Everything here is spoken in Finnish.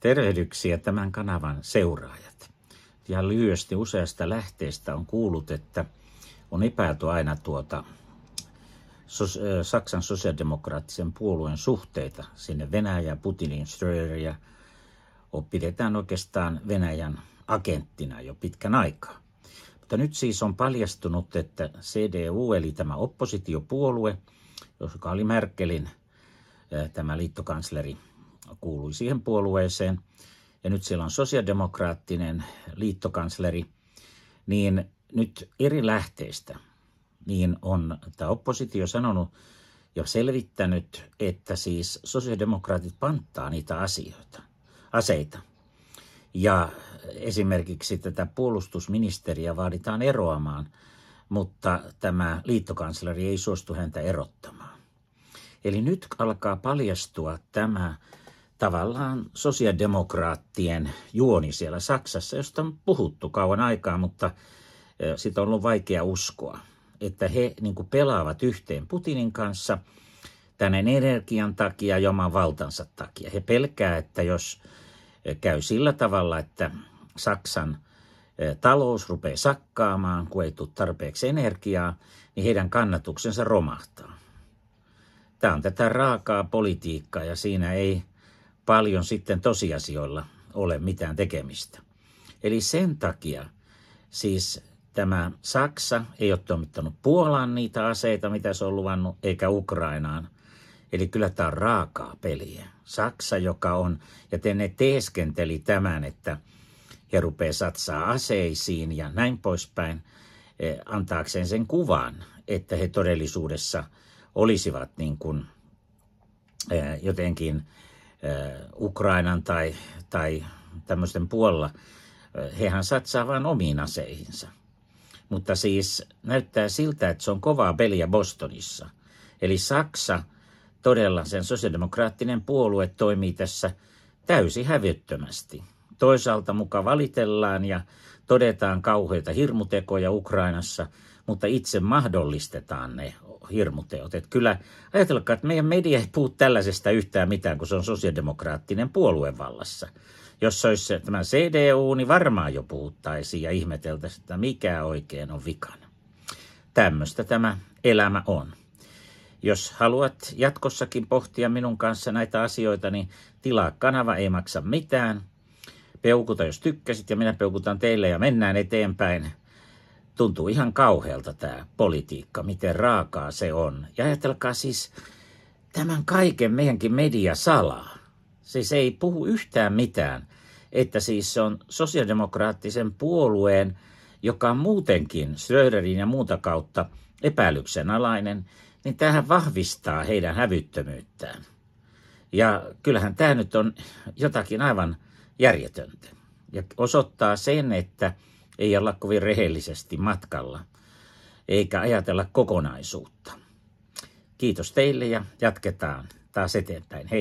Tervehdyksiä tämän kanavan seuraajat. Ja lyhyesti useasta lähteestä on kuullut, että on epäilty aina tuota Saksan sosiaalidemokraattisen puolueen suhteita sinne Venäjään, Putinin Schröderia pidetään oikeastaan Venäjän agenttina jo pitkän aikaa. Mutta nyt siis on paljastunut, että CDU eli tämä oppositiopuolue, joka oli Merkelin tämä liittokansleri kuului siihen puolueeseen, ja nyt siellä on sosiaalidemokraattinen liittokansleri, niin nyt eri lähteistä niin on tämä oppositio sanonut ja selvittänyt, että siis sosiaalidemokraatit panttaa niitä asioita, aseita. Ja esimerkiksi tätä puolustusministeriä vaaditaan eroamaan, mutta tämä liittokansleri ei suostu häntä erottamaan. Eli nyt alkaa paljastua tämä tavallaan sosiaalidemokraattien juoni siellä Saksassa, josta on puhuttu kauan aikaa, mutta sitä on ollut vaikea uskoa, että he niin pelaavat yhteen Putinin kanssa tämän energian takia ja oman valtansa takia. He pelkää, että jos käy sillä tavalla, että Saksan talous rupeaa sakkaamaan, kun ei tule tarpeeksi energiaa, niin heidän kannatuksensa romahtaa. Tämä on tätä raakaa politiikkaa ja siinä ei paljon sitten tosiasioilla ole mitään tekemistä. Eli sen takia siis tämä Saksa ei ole toimittanut Puolaan niitä aseita, mitä se on luvannut, eikä Ukrainaan. Eli kyllä tämä on raakaa peliä. Saksa, joka on, ja te ne teeskenteli tämän, että he rupeaa satsaa aseisiin ja näin poispäin, e, antaakseen sen kuvan, että he todellisuudessa olisivat niin kuin e, jotenkin Ukrainan tai, tai tämmöisten puolella, hehän satsaa vain omiin aseihinsa. Mutta siis näyttää siltä, että se on kovaa peliä Bostonissa. Eli Saksa, todella sen sosiaalidemokraattinen puolue toimii tässä täysin hävyttömästi. Toisaalta muka valitellaan ja todetaan kauheita hirmutekoja Ukrainassa – mutta itse mahdollistetaan ne hirmuteot. että kyllä ajatelkaa, että meidän media ei puhu tällaisesta yhtään mitään, kun se on sosiaalidemokraattinen puolue vallassa. Jos se olisi tämä CDU, niin varmaan jo puhuttaisiin ja ihmeteltäisiin, että mikä oikein on vikana. Tämmöistä tämä elämä on. Jos haluat jatkossakin pohtia minun kanssa näitä asioita, niin tilaa kanava, ei maksa mitään. Peukuta, jos tykkäsit, ja minä peukutan teille ja mennään eteenpäin tuntuu ihan kauhealta tämä politiikka, miten raakaa se on. Ja ajatelkaa siis tämän kaiken meidänkin media salaa. Siis ei puhu yhtään mitään, että siis se on sosiaalidemokraattisen puolueen, joka on muutenkin Schröderin ja muuta kautta epäilyksen alainen, niin tähän vahvistaa heidän hävyttömyyttään. Ja kyllähän tämä nyt on jotakin aivan järjetöntä. Ja osoittaa sen, että ei olla kovin rehellisesti matkalla, eikä ajatella kokonaisuutta. Kiitos teille ja jatketaan taas eteenpäin. Hei!